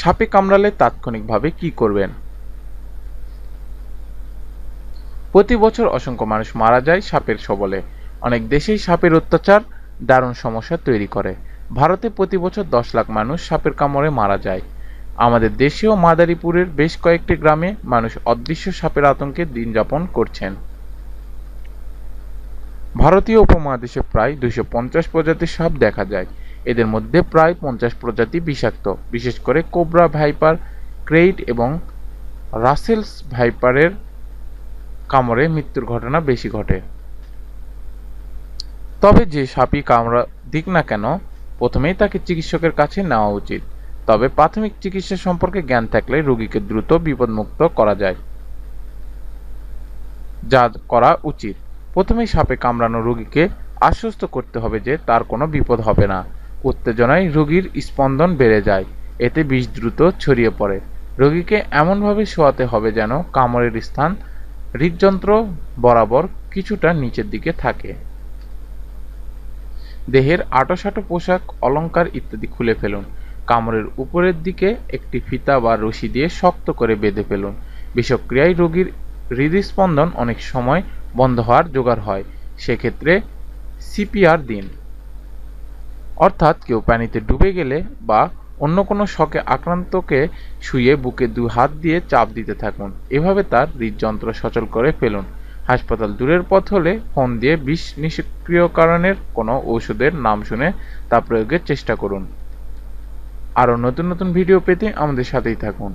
সাপে কামড়ালে তাৎক্ষণিকভাবে কি করবেন প্রতি বছর অসংখ্য মানুষ মারা যায় সাপের সবলে অনেক দেশেই সাপের অত্যাচার দারুণ সমস্যা তৈরি করে ভারতে প্রতি বছর দশ লাখ মানুষ সাপের কামড়ে মারা যায় আমাদের দেশেও মাদারীপুরের বেশ কয়েকটি গ্রামে মানুষ অদৃশ্য সাপের আতঙ্কে দিন যাপন করছেন ভারতীয় উপমহাদেশে প্রায় দুশো প্রজাতির সাপ দেখা যায় এদের মধ্যে প্রায় পঞ্চাশ প্রজাতি বিষাক্ত বিশেষ করে কোবরা ভাইপার ক্রেইট এবং রাসেলস ভাইপারের কামড়ে মৃত্যুর ঘটনা বেশি ঘটে তবে যে সাপি কামড়া দিক না কেন প্রথমেই তাকে চিকিৎসকের কাছে নেওয়া উচিত তবে প্রাথমিক চিকিৎসা সম্পর্কে জ্ঞান থাকলে রোগীকে দ্রুত বিপদমুক্ত করা যায় যা করা উচিত প্রথমেই সাপে কামড়ানো রোগীকে আশ্বস্ত করতে হবে যে তার কোনো বিপদ হবে না উত্তেজনায় রোগীর স্পন্দন বেড়ে যায় এতে বিষ দ্রুত ছড়িয়ে পড়ে রোগীকে এমনভাবে শোয়াতে হবে যেন কামড়ের স্থান হৃদযন্ত্র বরাবর কিছুটা নিচের দিকে থাকে দেহের আটোসাটো পোশাক অলঙ্কার ইত্যাদি খুলে ফেলুন কামড়ের উপরের দিকে একটি ফিতা বা রশি দিয়ে শক্ত করে বেঁধে ফেলুন বিষক্রিয়ায় রোগীর হৃদস্পন্দন অনেক সময় বন্ধ হওয়ার জোগাড় হয় সেক্ষেত্রে সিপিআর দিন অর্থাৎ কেউ পানিতে ডুবে গেলে বা অন্য কোনো শকে আক্রান্তকে শুয়ে বুকে দু হাত দিয়ে চাপ দিতে থাকুন এভাবে তার হৃদযন্ত্র সচল করে ফেলুন হাসপাতাল দূরের পথ হলে ফোন দিয়ে বিষ নিষ্ক্রিয়করণের কোনো ঔষধের নাম শুনে তা প্রয়োগের চেষ্টা করুন আরও নতুন নতুন ভিডিও পেতে আমাদের সাথেই থাকুন